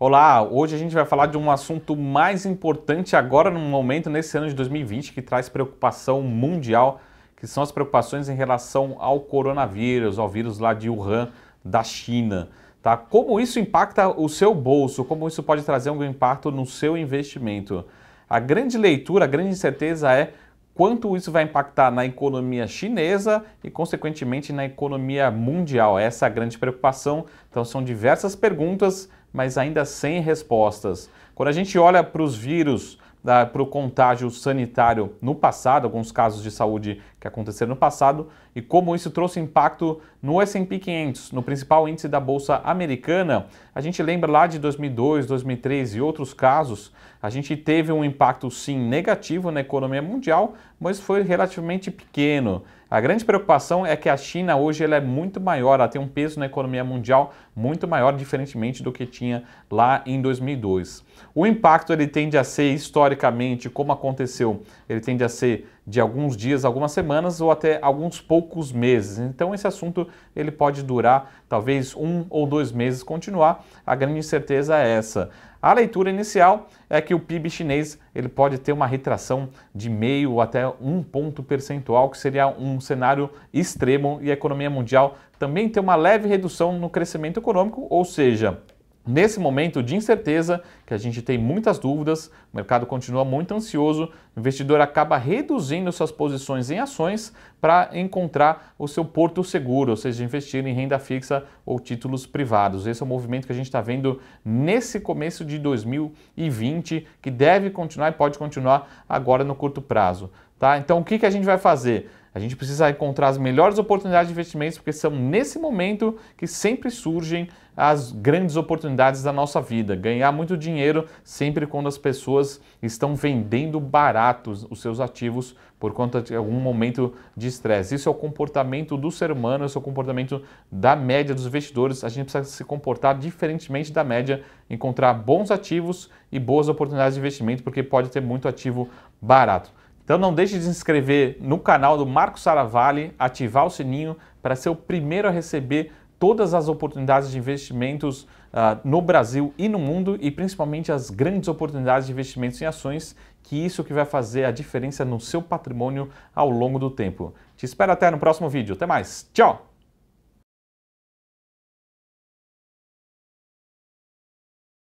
Olá, hoje a gente vai falar de um assunto mais importante agora no momento, nesse ano de 2020, que traz preocupação mundial, que são as preocupações em relação ao coronavírus, ao vírus lá de Wuhan, da China. Tá? Como isso impacta o seu bolso, como isso pode trazer algum impacto no seu investimento. A grande leitura, a grande incerteza é quanto isso vai impactar na economia chinesa e, consequentemente, na economia mundial. Essa é a grande preocupação. Então, são diversas perguntas mas ainda sem respostas. Quando a gente olha para os vírus, para o contágio sanitário no passado, alguns casos de saúde que aconteceram no passado, e como isso trouxe impacto no S&P 500, no principal índice da Bolsa Americana. A gente lembra lá de 2002, 2003 e outros casos, a gente teve um impacto sim negativo na economia mundial, mas foi relativamente pequeno. A grande preocupação é que a China hoje ela é muito maior, ela tem um peso na economia mundial muito maior, diferentemente do que tinha lá em 2002. O impacto ele tende a ser historicamente, como aconteceu, ele tende a ser de alguns dias, algumas semanas ou até alguns poucos meses. Então esse assunto ele pode durar talvez um ou dois meses continuar. A grande incerteza é essa. A leitura inicial é que o PIB chinês ele pode ter uma retração de meio até um ponto percentual, que seria um cenário extremo, e a economia mundial também tem uma leve redução no crescimento econômico, ou seja, Nesse momento de incerteza, que a gente tem muitas dúvidas, o mercado continua muito ansioso, o investidor acaba reduzindo suas posições em ações para encontrar o seu porto seguro, ou seja, investir em renda fixa ou títulos privados. Esse é o movimento que a gente está vendo nesse começo de 2020, que deve continuar e pode continuar agora no curto prazo. Tá? Então, o que, que a gente vai fazer? A gente precisa encontrar as melhores oportunidades de investimentos, porque são nesse momento que sempre surgem as grandes oportunidades da nossa vida. Ganhar muito dinheiro sempre quando as pessoas estão vendendo baratos os seus ativos por conta de algum momento de estresse. Isso é o comportamento do ser humano, isso é o comportamento da média dos investidores. A gente precisa se comportar diferentemente da média, encontrar bons ativos e boas oportunidades de investimento, porque pode ter muito ativo barato. Então não deixe de se inscrever no canal do Marco Saravalli, ativar o sininho para ser o primeiro a receber todas as oportunidades de investimentos uh, no Brasil e no mundo e principalmente as grandes oportunidades de investimentos em ações, que é isso que vai fazer a diferença no seu patrimônio ao longo do tempo. Te espero até no próximo vídeo. Até mais. Tchau!